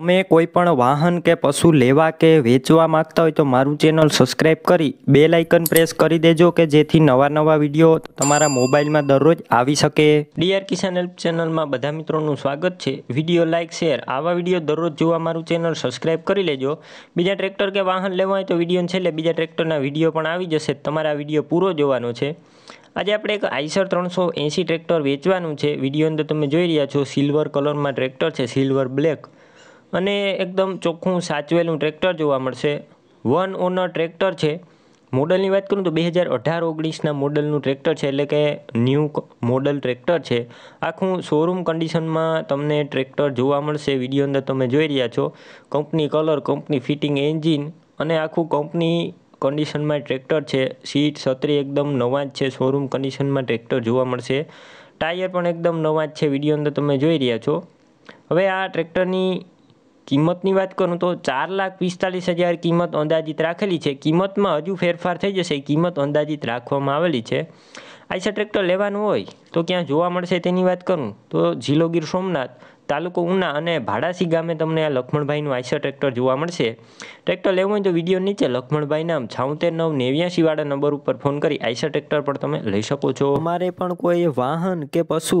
તમે કોઈ પણ વાહન કે પશુ લેવા કે વેચવા માંગતા હોય તો મારું ચેનલ સબસ્ક્રાઈબ કરી બે લાઇકન પ્રેસ કરી દેજો કે જેથી નવા નવા વિડીયો તમારા મોબાઈલમાં દરરોજ આવી શકે ડીઆર કિસાન હેલ્પ ચેનલમાં બધા મિત્રોનું સ્વાગત છે વિડીયો લાઇક શેર આવા વિડીયો દરરોજ જોવા મારું ચેનલ સબસ્ક્રાઈબ કરી લેજો બીજા ટ્રેક્ટર કે વાહન લેવા હોય તો વિડીયો એટલે બીજા ટ્રેક્ટરના વિડીયો પણ આવી જશે તમારા વિડીયો પૂરો જોવાનો છે આજે આપણે એક આઈસર ત્રણસો એંસી ટ્રેક્ટર વેચવાનું છે વિડીયો અંદર તમે જોઈ રહ્યા છો સિલ્વર કલરમાં ટ્રેક્ટર છે સિલ્વર બ્લેક અને એકદમ ચોખ્ખું સાચવેલું ટ્રેક્ટર જોવા મળશે વન ઓનર ટ્રેક્ટર છે મોડલની વાત કરું તો બે હજાર અઢાર ઓગણીસના મોડલનું ટ્રેક્ટર છે એટલે કે ન્યૂ મોડલ ટ્રેક્ટર છે આખું શોરૂમ કન્ડિશનમાં તમને ટ્રેક્ટર જોવા મળશે વિડીયો અંદર તમે જોઈ રહ્યા છો company colour company fitting engine અને આખું કંપની કન્ડિશનમાં ટ્રેક્ટર છે સીટ છત્રી એકદમ નવા જ છે શોરૂમ કન્ડિશનમાં ટ્રેક્ટર જોવા મળશે ટાયર પણ એકદમ નવા જ છે વિડીયો અંદર તમે જોઈ રહ્યા છો હવે આ ટ્રેક્ટરની કિંમતની વાત કરું તો ચાર લાખ પિસ્તાલીસ હજાર કિંમત અંદાજિત રાખેલી છે કિંમતમાં હજુ ફેરફાર થઈ જશે કિંમત અંદાજિત રાખવામાં આવેલી છે આઈસા ટ્રેક્ટર લેવાનું હોય તો ક્યાં જોવા મળશે તેની વાત કરું તો જિલ્લો ગીર સોમનાથ તાલુકો ઉના અને ભાડાસી ગામે તમને આ લખમણભાઈનું આઈસર ટ્રેક્ટર જોવા મળશે ટ્રેક્ટર લેવું હોય તો વિડીયો નીચે લખમણભાઈ નામ છાઉતેર નવ નેવ્યાસી વાળા નંબર ઉપર ફોન કરી આઈસર ટ્રેક્ટર પર તમે લઈ શકો છો અમારે પણ કોઈ વાહન કે પશુ